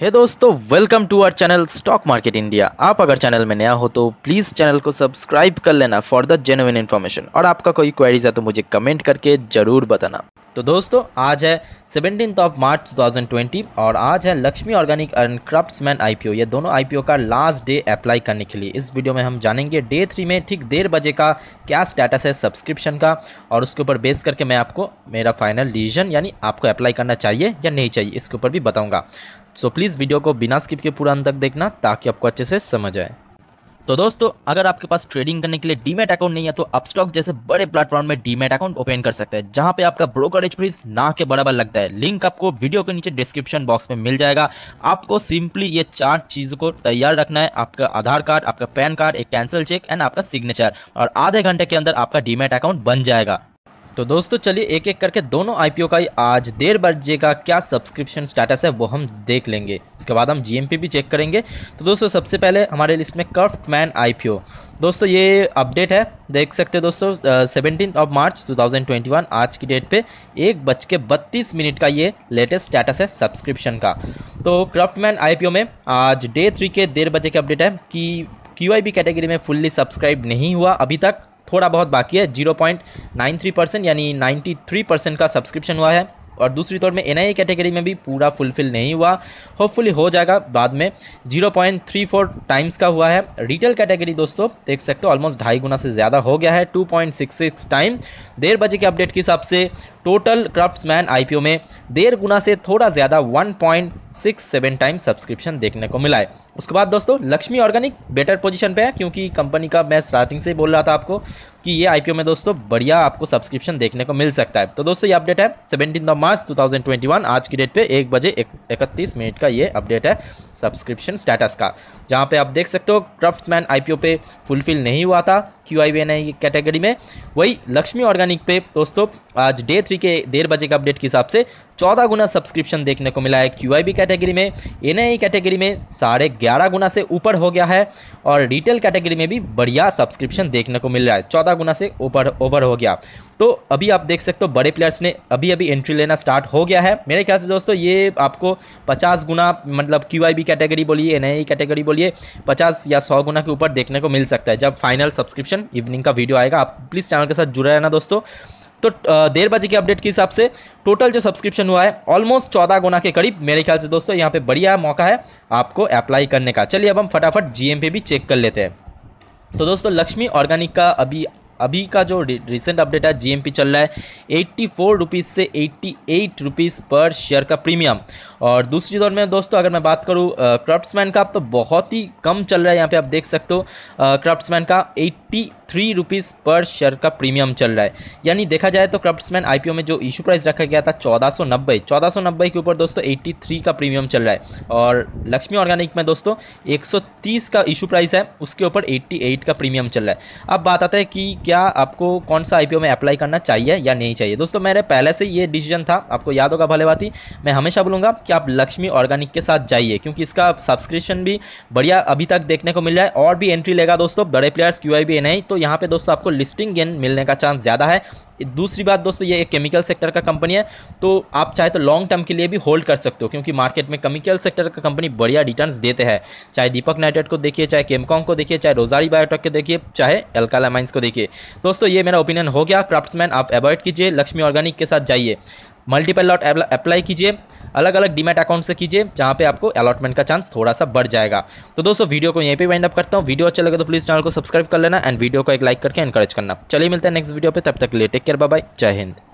हे hey दोस्तों welcome to our channel stock market India आप अगर चैनल में नया हो तो प्लीज़ चैनल को सब्सक्राइब कर लेना फॉर द जेनुइन इन्फॉर्मेशन और आपका कोई क्वेरीज है तो मुझे कमेंट करके ज़रूर बताना तो दोस्तों आज है सेवनटीन ऑफ मार्च 2020 और आज है Lakshmi organic and craftsman IPO ये दोनों आईपीओ का लास्ट डे अप्लाई करने के लिए इस वीडियो में हम जानेंगे डे थ्री में ठीक डेढ़ बजे का क्या स्टेटस है सब्सक्रिप्शन का और उसके ऊपर बेस करके मैं आपको मेरा फाइनल डिसीजन यानी आपको अप्लाई करना चाहिए या नहीं चाहिए इसके ऊपर भी बताऊँगा सो प्लीज़ वीडियो को बिना स्किप के पूरा अंत तक देखना ताकि आपको अच्छे से समझ आए तो दोस्तों अगर आपके पास ट्रेडिंग करने के लिए डीमेट अकाउंट नहीं है तो आप स्टॉक जैसे बड़े प्लेटफॉर्म में डीमेट अकाउंट ओपन कर सकते हैं जहां पे आपका ब्रोकरेज फीस ना के बराबर लगता है लिंक आपको वीडियो के नीचे डिस्क्रिप्शन बॉक्स में मिल जाएगा आपको सिंपली ये चार चीज़ों को तैयार रखना है आपका आधार कार्ड आपका पैन कार्ड एक कैंसिल चेक एंड आपका सिग्नेचर और आधे घंटे के अंदर आपका डीमेट अकाउंट बन जाएगा तो दोस्तों चलिए एक एक करके दोनों आईपीओ का ही आज देर बजे का क्या सब्सक्रिप्शन स्टेटस है वो हम देख लेंगे इसके बाद हम जीएमपी भी चेक करेंगे तो दोस्तों सबसे पहले हमारे लिस्ट में कर्फ्ट मैन आईपीओ दोस्तों ये अपडेट है देख सकते हैं दोस्तों सेवनटीन ऑफ मार्च 2021 आज की डेट पे एक बज के बत्तीस मिनट का ये लेटेस्ट स्टेटस है सब्सक्रिप्शन का तो क्राफ्टमैन आईपीओ में आज डे थ्री के डेढ़ बजे के अपडेट है कि क्यू कैटेगरी में फुल्ली सब्सक्राइब नहीं हुआ अभी तक थोड़ा बहुत बाकी है zero point nine three percent यानी नाइन्टी थ्री परसेंट का सब्सक्रिप्शन हुआ है और दूसरी तौर में एन आई कैटेगरी में भी पूरा फुलफिल नहीं हुआ होपफुली हो जाएगा बाद में zero point three four times का हुआ है रिटेल कैटेगरी दोस्तों देख सकते हो ऑलमोस्ट ढाई गुना से ज़्यादा हो गया है two point six six time देर बजे के अपडेट के हिसाब से टोटल क्राफ्ट्समैन आई में देर गुना से थोड़ा ज़्यादा वन टाइम सब्सक्रिप्शन देखने को मिला है उसके बाद दोस्तों लक्ष्मी ऑर्गेनिक बेटर पोजीशन पे है क्योंकि कंपनी का मैं स्टार्टिंग से बोल रहा था आपको कि ये आईपीओ में दोस्तों बढ़िया आपको सब्सक्रिप्शन देखने को मिल सकता है तो दोस्तों ये अपडेट है सेवनटीन ऑफ मार्च 2021 आज की डेट पे एक बजे इकतीस मिनट का ये अपडेट है सब्सक्रिप्शन स्टेटस का जहाँ पे आप देख सकते हो क्राफ्ट्समैन आईपीओ पे फुलफिल नहीं हुआ था क्यू आई वी कैटेगरी में वही लक्ष्मी ऑर्गेनिक पे दोस्तों आज डे थ्री के डेढ़ बजे के अपडेट के हिसाब से चौदह गुना सब्सक्रिप्शन देखने को मिला है क्यू कैटेगरी में एन कैटेगरी में साढ़े ग्यारह गुना से ऊपर हो गया है और रिटेल कैटेगरी में भी बढ़िया सब्सक्रिप्शन देखने को मिल रहा है चौदह गुना से ऊपर ओवर हो गया तो अभी आप देख सकते हो बड़े प्लेयर्स ने अभी अभी एंट्री लेना स्टार्ट हो गया है मेरे ख्याल से दोस्तों ये आपको 50 गुना मतलब क्यू कैटेगरी बोलिए नई कैटेगरी बोलिए 50 या 100 गुना के ऊपर देखने को मिल सकता है जब फाइनल सब्सक्रिप्शन इवनिंग का वीडियो आएगा आप प्लीज़ चैनल के साथ जुड़े रहना दोस्तों तो देर बजे के अपडेट के हिसाब से टोटल जो सब्सक्रिप्शन हुआ है ऑलमोस्ट चौदह गुना के करीब मेरे ख्याल से दोस्तों यहाँ पे बढ़िया मौका है आपको अप्लाई करने का चलिए अब हम फटाफट जीएम पे भी चेक कर लेते हैं तो दोस्तों लक्ष्मी ऑर्गेनिक का अभी अभी का जो रिसेंट अपडेट है जीएमपी चल रहा है एट्टी फोर रुपीज़ से एट्टी एट रुपीज़ पर शेयर का प्रीमियम और दूसरी दौर में दोस्तों अगर मैं बात करूँ क्राफ्ट्समैन का अब तो बहुत ही कम चल रहा है यहाँ पे आप देख सकते हो क्राफ्ट्समैन का एट्टी थ्री रुपीज़ पर शेयर का प्रीमियम चल रहा है यानी देखा जाए तो क्राफ्ट्समैन आईपीओ में जो इशू प्राइस रखा गया था चौदह सौ नब्बे चौदह सौ नब्बे के ऊपर दोस्तों एट्टी थ्री का प्रीमियम चल रहा है और लक्ष्मी ऑर्गेनिक में दोस्तों एक सौ तीस का इशू प्राइस है उसके ऊपर एट्टी एट का प्रीमियम चल रहा है अब बात आता है कि क्या आपको कौन सा आई में अप्लाई करना चाहिए या नहीं चाहिए दोस्तों मेरे पहले से ये डिसीजन था आपको याद होगा भले बात ही मैं हमेशा बोलूँगा कि आप लक्ष्मी ऑर्गेनिक के साथ जाइए क्योंकि इसका सब्सक्रिप्शन भी बढ़िया अभी तक देखने को मिल रहा है और भी एंट्री लेगा दोस्तों बड़े प्लेयर्स क्यू आई नहीं तो यहाँ पे दोस्तों आपको लिस्टिंग गेन मिलने का चांस ज़्यादा है दूसरी बात दोस्तों ये एक केमिकल सेक्टर का कंपनी है तो आप चाहे तो लॉन्ग टर्म के लिए भी होल्ड कर सकते हो क्योंकि मार्केट में केमिकल सेक्टर का कंपनी बढ़िया रिटर्न्स देते हैं चाहे दीपक नाइटेड को देखिए चाहे केमकॉन्ग को देखिए चाहे रोजारी बायोटेक को देखिए चाहे एल्काला माइंस को देखिए दोस्तों ये मेरा ओपिनियन हो गया क्राफ्ट्समैन आप अवॉइड कीजिए लक्ष्मी ऑर्गेनिक के साथ जाइए मल्टीपल लॉट अप्लाई कीजिए अलग अलग डीमेट अकाउंट से कीजिए जहाँ पे आपको अलॉटमेंट का चांस थोड़ा सा बढ़ जाएगा तो दोस्तों वीडियो को यहीं पे वाइंड अप करता हूँ वीडियो अच्छा लगे तो प्लीज़ चैनल को सब्सक्राइब कर लेना एंड वीडियो को एक लाइक करके एनकरेज करना चलिए मिलते हैं नेक्स्ट वीडियो पर तब तक ले टेक केयर बाय जय हिंद